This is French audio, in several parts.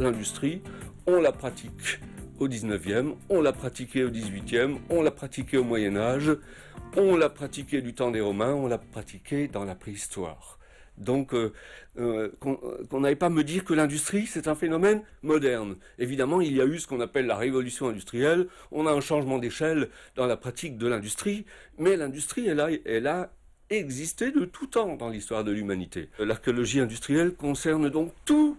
l'industrie, on la pratique au 19e, on l'a pratiqué au 18e, on l'a pratiqué au Moyen Âge, on l'a pratiqué du temps des Romains, on l'a pratiqué dans la préhistoire. Donc, euh, euh, euh, qu'on n'aille pas me dire que l'industrie, c'est un phénomène moderne. Évidemment, il y a eu ce qu'on appelle la révolution industrielle, on a un changement d'échelle dans la pratique de l'industrie, mais l'industrie, elle a, elle a existé de tout temps dans l'histoire de l'humanité. L'archéologie industrielle concerne donc tout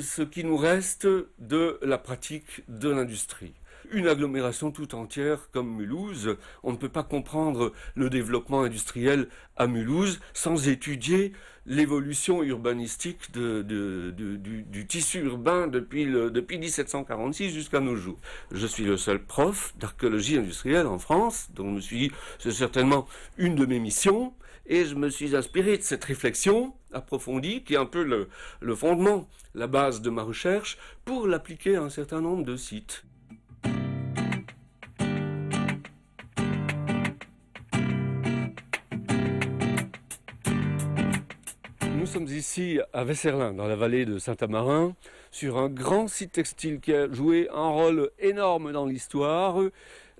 ce qui nous reste de la pratique de l'industrie une agglomération tout entière comme Mulhouse. On ne peut pas comprendre le développement industriel à Mulhouse sans étudier l'évolution urbanistique de, du, tissu urbain depuis, 1746 jusqu'à nos jours. Je suis le seul prof d'archéologie industrielle en France, donc je me suis dit, c'est certainement une de mes missions, et je me suis inspiré de cette réflexion approfondie, qui est un peu le fondement, la base de ma recherche, pour l'appliquer à un certain nombre de sites. Nous sommes ici à Vesserlin, dans la vallée de Saint-Amarin, sur un grand site textile qui a joué un rôle énorme dans l'histoire.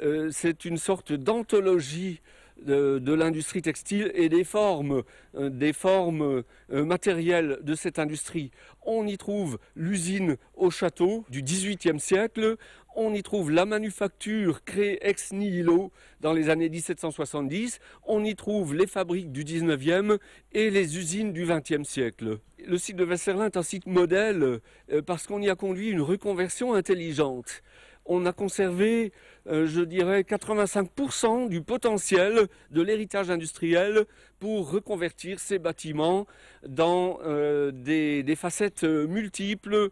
Euh, c'est une sorte d'anthologie de, l'industrie textile et des formes, euh, des formes euh, matérielles de cette industrie. On y trouve l'usine au château du XVIIIe siècle, on y trouve la manufacture créée ex nihilo dans les années 1770, on y trouve les fabriques du 19e et les usines du 20e siècle. Le site de Vesserlin est un site modèle euh, parce qu'on y a conduit une reconversion intelligente on a conservé, euh, je dirais, 85% du potentiel de l'héritage industriel pour reconvertir ces bâtiments dans euh, des, facettes euh, multiples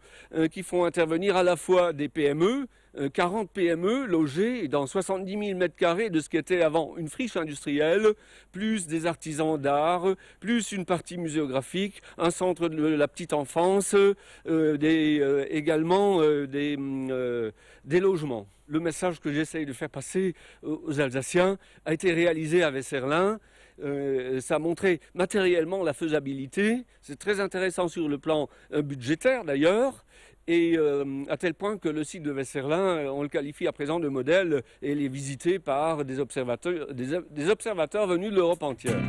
qui font intervenir à la fois des PME, 40 euh, PME logées dans 70 000 m2 de ce qui était avant une friche industrielle, plus des artisans d'art, plus une partie muséographique, un centre de la petite enfance, euh, euh, également des, mm, des logements. Le message que j'essaye de faire passer aux Alsaciens a été réalisé à Vesserlin. Euh, ça a montré matériellement la faisabilité. C'est très intéressant sur le plan euh, budgétaire d'ailleurs. Et euh, à tel point que le site de Vesserlin, on le qualifie à présent de modèle et est visité par des observateurs venus de l'Europe entière.